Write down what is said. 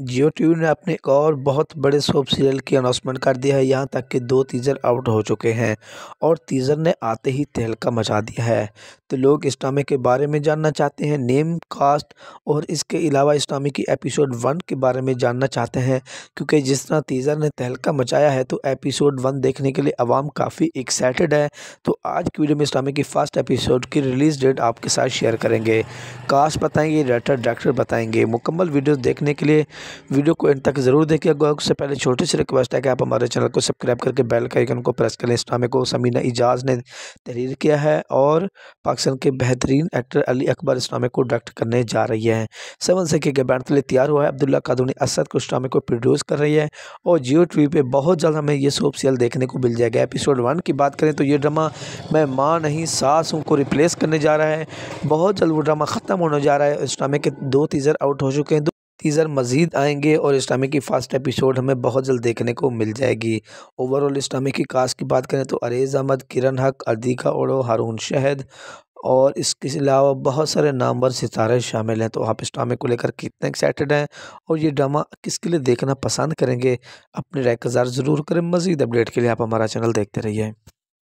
जियो tune ने अपने एक और बहुत बड़े सोप सीरियल की अनाउंसमेंट कर दिया है यहाँ तक कि दो टीज़र आउट हो चुके हैं और टीज़र ने आते ही तहलका मचा दिया है तो लोग इस्टामे के बारे में जानना चाहते हैं नेम कास्ट और इसके अलावा इस्टामे की एपिसोड वन के बारे में जानना चाहते हैं क्योंकि जिस तरह तीज़र ने तहलका मचाया है तो एपिसोड वन देखने के लिए आवाम काफ़ी एक्साइटेड है तो आज की वीडियो में इस्टामे की फ़र्स्ट एपिसोड की रिलीज़ डेट आपके साथ शेयर करेंगे कास्ट बताएंगे डायरेक्टर डायरेक्टर बताएंगे मुकम्मल वीडियो देखने के लिए वीडियो को इन तक ज़रूर देखिएगा उससे पहले छोटी सी रिक्वेस्ट है कि आप हमारे चैनल को सब्सक्राइब करके बेल का आइकन को प्रेस करें इस्टामे को समीना इजाज़ ने तहरीर किया है और पाकिस्तान के बेहतरीन एक्टर अली अकबर इस्लामिक को डायरेक्ट करने जा रही है सेवन से के बैंड के लिए तैयार हुआ है अब्दुल्ला कादूनी असद को इस्लामिक को प्रोड्यूस कर रही है और जियो टी पर बहुत जल्द हमें यह सोप सियल देखने को मिल जाएगा एपिसोड वन की बात करें तो ये ड्रामा मैं माँ नहीं सास हूँ को रिप्लेस करने जा रहा है बहुत जल्द वो ड्रामा ख़त्म होने जा रहा है इस्लामिक के दो टीज़र आउट हो चुके हैं टीज़र मज़ीद आएंगे और इस्लामी की फ़ास्ट एपिसोड हमें बहुत जल्द देखने को मिल जाएगी ओवरऑल इस्लामी की कास्ट की बात करें तो अरेज़ अहमद किरण हक अर्दिका ओड़ो हारून शहद और इसके अलावा बहुत सारे नामवर सितारे शामिल हैं तो आप इस ड्रामे को लेकर कितने एक्साइटेड हैं और ये ड्रामा किसके लिए देखना पसंद करेंगे अपने राय का ज़रूर करें मज़ीद अपडेट के लिए आप हमारा चैनल देखते रहिए